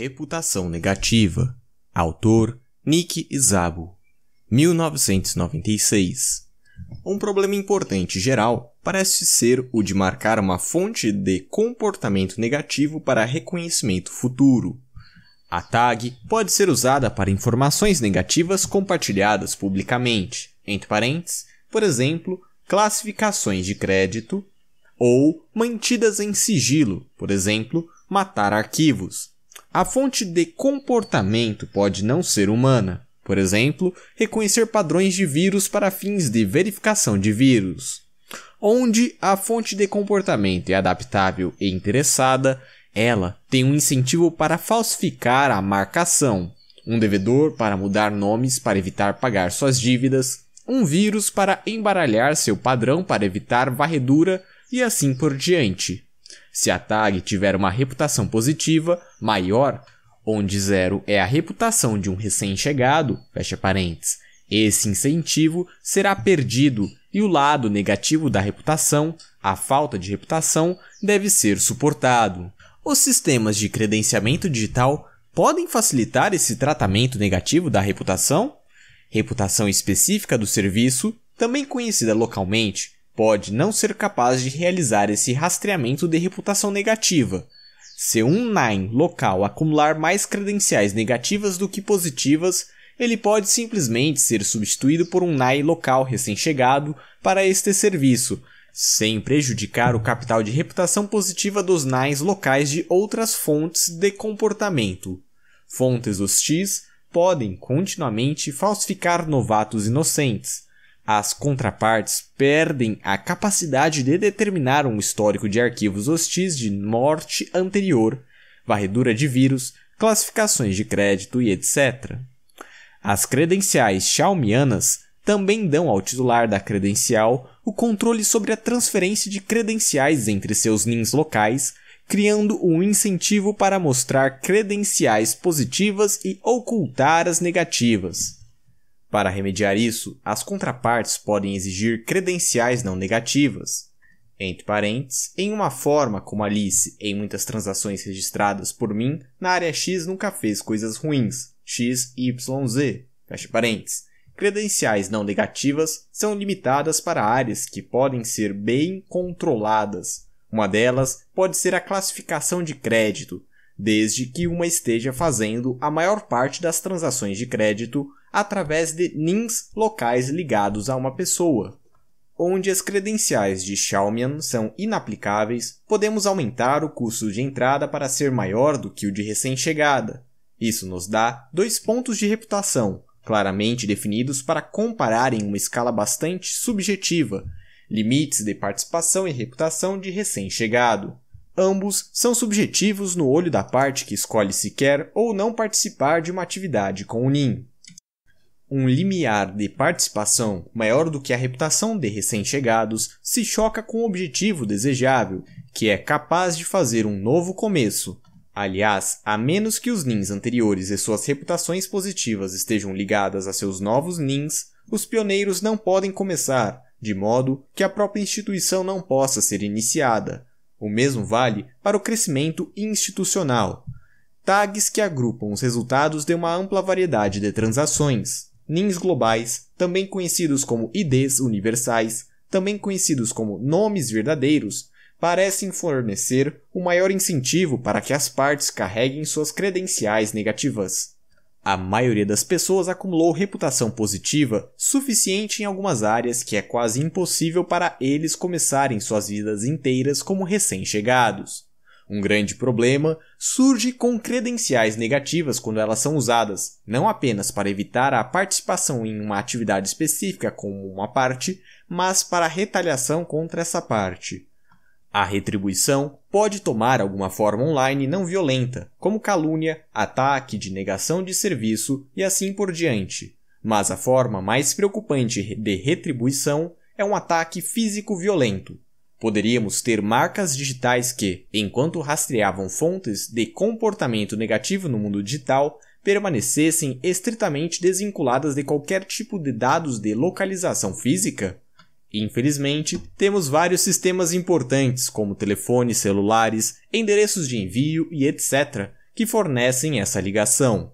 Reputação Negativa. Autor Nick Izabo. 1996. Um problema importante geral parece ser o de marcar uma fonte de comportamento negativo para reconhecimento futuro. A tag pode ser usada para informações negativas compartilhadas publicamente, entre parênteses, por exemplo, classificações de crédito, ou mantidas em sigilo, por exemplo, matar arquivos, a fonte de comportamento pode não ser humana, por exemplo, reconhecer padrões de vírus para fins de verificação de vírus. Onde a fonte de comportamento é adaptável e interessada, ela tem um incentivo para falsificar a marcação, um devedor para mudar nomes para evitar pagar suas dívidas, um vírus para embaralhar seu padrão para evitar varredura e assim por diante. Se a tag tiver uma reputação positiva, maior, onde zero é a reputação de um recém-chegado, fecha parênteses, esse incentivo será perdido e o lado negativo da reputação, a falta de reputação, deve ser suportado. Os sistemas de credenciamento digital podem facilitar esse tratamento negativo da reputação? Reputação específica do serviço, também conhecida localmente pode não ser capaz de realizar esse rastreamento de reputação negativa. Se um Nine local acumular mais credenciais negativas do que positivas, ele pode simplesmente ser substituído por um Nine local recém-chegado para este serviço, sem prejudicar o capital de reputação positiva dos Nines locais de outras fontes de comportamento. Fontes hostis podem continuamente falsificar novatos inocentes, as contrapartes perdem a capacidade de determinar um histórico de arquivos hostis de morte anterior, varredura de vírus, classificações de crédito e etc. As credenciais xiaomianas também dão ao titular da credencial o controle sobre a transferência de credenciais entre seus NINs locais, criando um incentivo para mostrar credenciais positivas e ocultar as negativas. Para remediar isso, as contrapartes podem exigir credenciais não negativas. Entre parênteses, em uma forma como Alice em muitas transações registradas por mim, na área X nunca fez coisas ruins. X, Y, Z. Fecha parênteses. Credenciais não negativas são limitadas para áreas que podem ser bem controladas. Uma delas pode ser a classificação de crédito, desde que uma esteja fazendo a maior parte das transações de crédito através de NINs locais ligados a uma pessoa. Onde as credenciais de Xiaomian são inaplicáveis, podemos aumentar o custo de entrada para ser maior do que o de recém-chegada. Isso nos dá dois pontos de reputação, claramente definidos para comparar em uma escala bastante subjetiva, limites de participação e reputação de recém-chegado. Ambos são subjetivos no olho da parte que escolhe se quer ou não participar de uma atividade com o NIM um limiar de participação maior do que a reputação de recém-chegados se choca com o objetivo desejável, que é capaz de fazer um novo começo. Aliás, a menos que os nins anteriores e suas reputações positivas estejam ligadas a seus novos nins, os pioneiros não podem começar, de modo que a própria instituição não possa ser iniciada. O mesmo vale para o crescimento institucional. Tags que agrupam os resultados de uma ampla variedade de transações, NINs globais, também conhecidos como IDs universais, também conhecidos como nomes verdadeiros, parecem fornecer o maior incentivo para que as partes carreguem suas credenciais negativas. A maioria das pessoas acumulou reputação positiva suficiente em algumas áreas que é quase impossível para eles começarem suas vidas inteiras como recém-chegados. Um grande problema surge com credenciais negativas quando elas são usadas, não apenas para evitar a participação em uma atividade específica como uma parte, mas para retaliação contra essa parte. A retribuição pode tomar alguma forma online não violenta, como calúnia, ataque, negação de serviço e assim por diante. Mas a forma mais preocupante de retribuição é um ataque físico violento, Poderíamos ter marcas digitais que, enquanto rastreavam fontes de comportamento negativo no mundo digital, permanecessem estritamente desvinculadas de qualquer tipo de dados de localização física? Infelizmente, temos vários sistemas importantes, como telefones celulares, endereços de envio e etc., que fornecem essa ligação.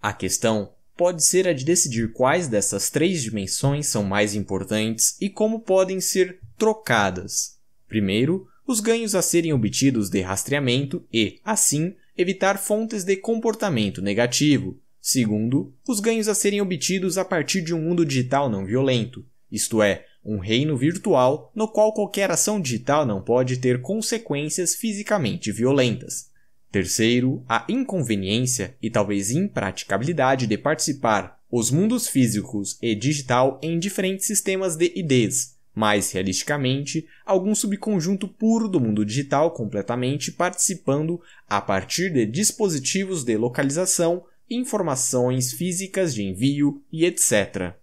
A questão pode ser a de decidir quais dessas três dimensões são mais importantes e como podem ser trocadas. Primeiro, os ganhos a serem obtidos de rastreamento e, assim, evitar fontes de comportamento negativo. Segundo, os ganhos a serem obtidos a partir de um mundo digital não violento, isto é, um reino virtual no qual qualquer ação digital não pode ter consequências fisicamente violentas. Terceiro, a inconveniência e talvez impraticabilidade de participar os mundos físicos e digital em diferentes sistemas de IDs, mais realisticamente, algum subconjunto puro do mundo digital completamente participando a partir de dispositivos de localização, informações físicas de envio e etc.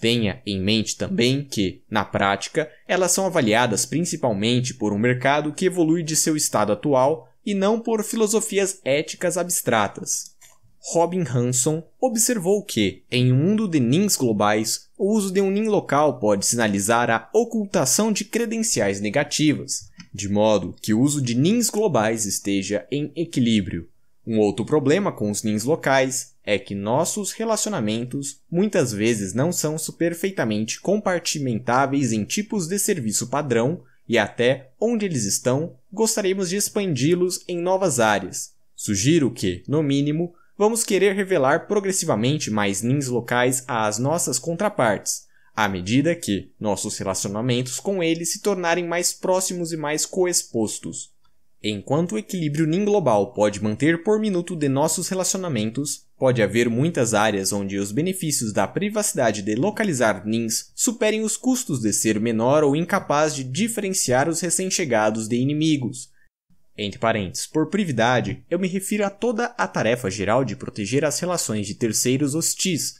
Tenha em mente também que, na prática, elas são avaliadas principalmente por um mercado que evolui de seu estado atual e não por filosofias éticas abstratas. Robin Hanson observou que, em um mundo de NINs globais, o uso de um NIN local pode sinalizar a ocultação de credenciais negativas, de modo que o uso de NINs globais esteja em equilíbrio. Um outro problema com os NINs locais é que nossos relacionamentos muitas vezes não são perfeitamente compartimentáveis em tipos de serviço padrão e até onde eles estão, gostaríamos de expandi-los em novas áreas. Sugiro que, no mínimo, vamos querer revelar progressivamente mais NINs locais às nossas contrapartes, à medida que nossos relacionamentos com eles se tornarem mais próximos e mais coexpostos. Enquanto o equilíbrio NIN global pode manter por minuto de nossos relacionamentos, pode haver muitas áreas onde os benefícios da privacidade de localizar NINs superem os custos de ser menor ou incapaz de diferenciar os recém-chegados de inimigos, entre parênteses, por prividade, eu me refiro a toda a tarefa geral de proteger as relações de terceiros hostis.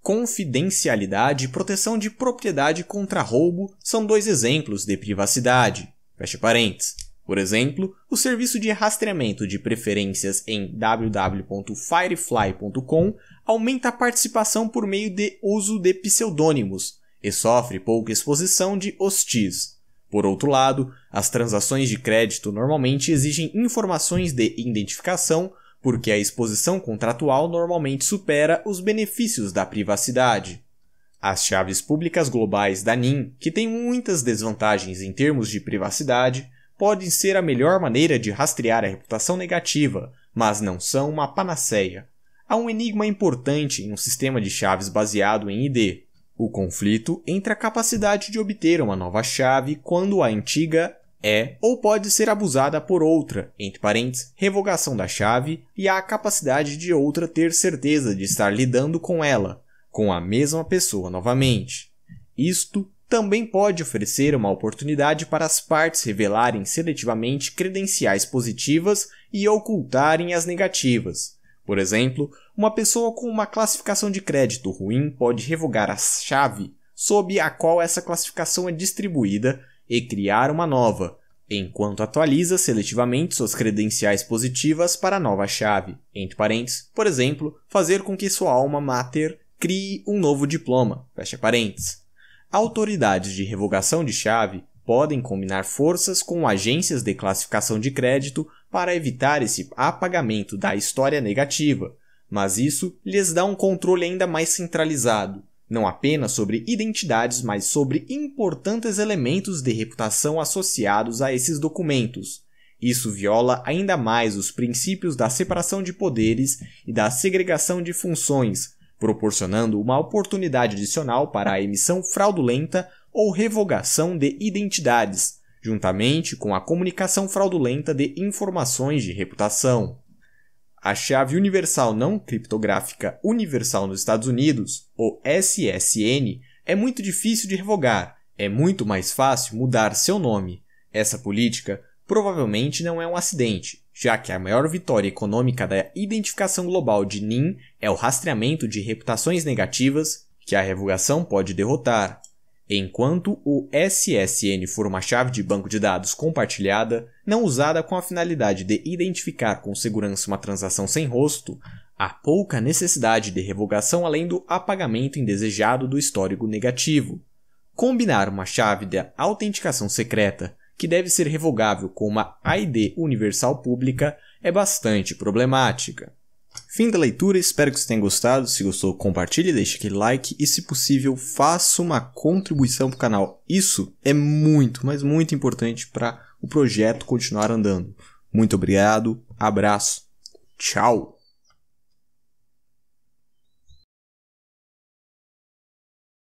Confidencialidade e proteção de propriedade contra roubo são dois exemplos de privacidade. parênteses. Por exemplo, o serviço de rastreamento de preferências em www.firefly.com aumenta a participação por meio de uso de pseudônimos e sofre pouca exposição de hostis. Por outro lado, as transações de crédito normalmente exigem informações de identificação, porque a exposição contratual normalmente supera os benefícios da privacidade. As chaves públicas globais da NIM, que têm muitas desvantagens em termos de privacidade, podem ser a melhor maneira de rastrear a reputação negativa, mas não são uma panaceia. Há um enigma importante em um sistema de chaves baseado em ID. O conflito entre a capacidade de obter uma nova chave quando a antiga é ou pode ser abusada por outra, entre parênteses, revogação da chave e a capacidade de outra ter certeza de estar lidando com ela, com a mesma pessoa novamente. Isto também pode oferecer uma oportunidade para as partes revelarem seletivamente credenciais positivas e ocultarem as negativas. Por exemplo, uma pessoa com uma classificação de crédito ruim pode revogar a chave sob a qual essa classificação é distribuída e criar uma nova, enquanto atualiza seletivamente suas credenciais positivas para a nova chave. Entre parênteses, por exemplo, fazer com que sua alma mater crie um novo diploma. Fecha parênteses. Autoridades de revogação de chave podem combinar forças com agências de classificação de crédito para evitar esse apagamento da história negativa, mas isso lhes dá um controle ainda mais centralizado não apenas sobre identidades, mas sobre importantes elementos de reputação associados a esses documentos. Isso viola ainda mais os princípios da separação de poderes e da segregação de funções, proporcionando uma oportunidade adicional para a emissão fraudulenta ou revogação de identidades, juntamente com a comunicação fraudulenta de informações de reputação. A chave universal não criptográfica universal nos Estados Unidos, o SSN, é muito difícil de revogar. É muito mais fácil mudar seu nome. Essa política provavelmente não é um acidente, já que a maior vitória econômica da identificação global de NIM é o rastreamento de reputações negativas que a revogação pode derrotar. Enquanto o SSN for uma chave de banco de dados compartilhada, não usada com a finalidade de identificar com segurança uma transação sem rosto, há pouca necessidade de revogação além do apagamento indesejado do histórico negativo. Combinar uma chave de autenticação secreta, que deve ser revogável com uma ID universal pública, é bastante problemática. Fim da leitura, espero que você tenha gostado. Se gostou, compartilhe, deixe aquele like e, se possível, faça uma contribuição para o canal. Isso é muito, mas muito importante para o projeto continuar andando. Muito obrigado, abraço, tchau!